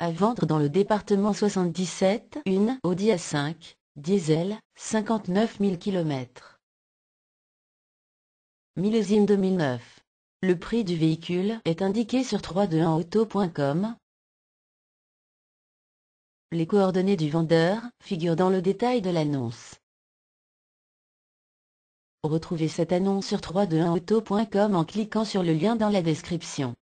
À vendre dans le département 77, une Audi A5, diesel, 59 000 km. Millésime 2009. Le prix du véhicule est indiqué sur 321auto.com. Les coordonnées du vendeur figurent dans le détail de l'annonce. Retrouvez cette annonce sur 321auto.com en cliquant sur le lien dans la description.